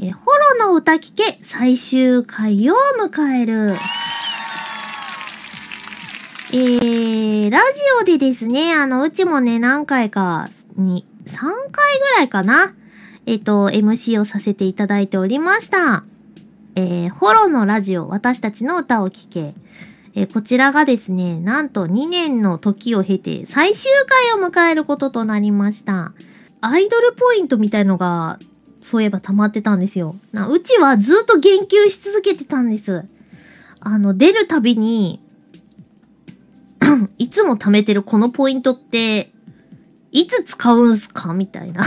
え、ホロの歌聞け最終回を迎える。えー、ラジオでですね、あの、うちもね、何回かに、3回ぐらいかな。えっ、と、MC をさせていただいておりました。えー、ホロのラジオ、私たちの歌を聞け。えー、こちらがですね、なんと2年の時を経て最終回を迎えることとなりました。アイドルポイントみたいのがそういえば溜まってたんですよ。なうちはずっと言及し続けてたんです。あの、出るたびに いつも貯めてるこのポイントって、いつ使うんすかみたいな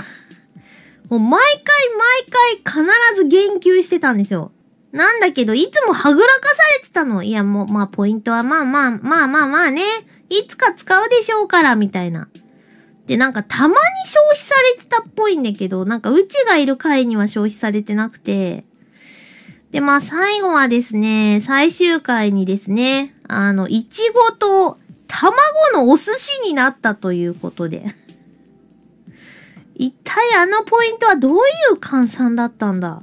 もう毎回毎回必ず言及してたんですよ。なんだけど、いつもはぐらかされてたの。いや、もう、まあ、ポイントはまあまあ、まあまあまあね。いつか使うでしょうから、みたいな。で、なんかたまに消費されてたっぽいんだけど、なんかうちがいる回には消費されてなくて。で、まあ最後はですね、最終回にですね、あの、いちごと卵のお寿司になったということで。一体あのポイントはどういう換算だったんだ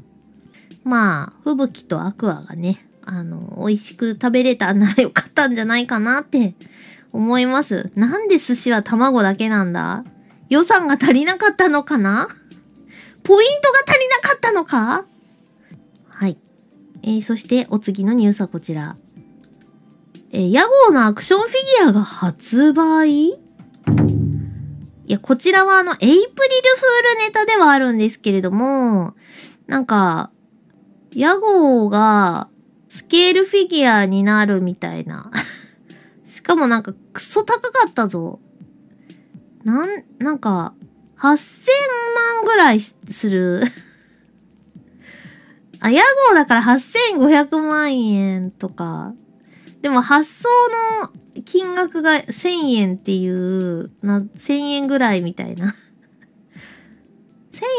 まあ、吹雪とアクアがね、あの、美味しく食べれたならよかったんじゃないかなって思います。なんで寿司は卵だけなんだ予算が足りなかったのかなポイントが足りなかったのかはい。えー、そしてお次のニュースはこちら。えー、屋号のアクションフィギュアが発売いや、こちらはあの、エイプリルフールネタではあるんですけれども、なんか、屋号がスケールフィギュアになるみたいなしかもなんかクソ高かったぞ。なん、なんか、8000万ぐらいする あ、屋号だから8500万円とか。でも発送の金額が1000円っていう、な、1000円ぐらいみたいな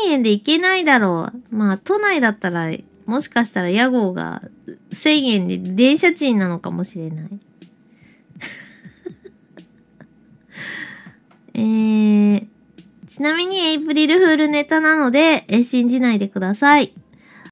1000円でいけないだろう。まあ、都内だったら、もしかしたら屋号が1000円で電車賃なのかもしれない。ちなみにエイプリルフールネタなので、え信じないでください。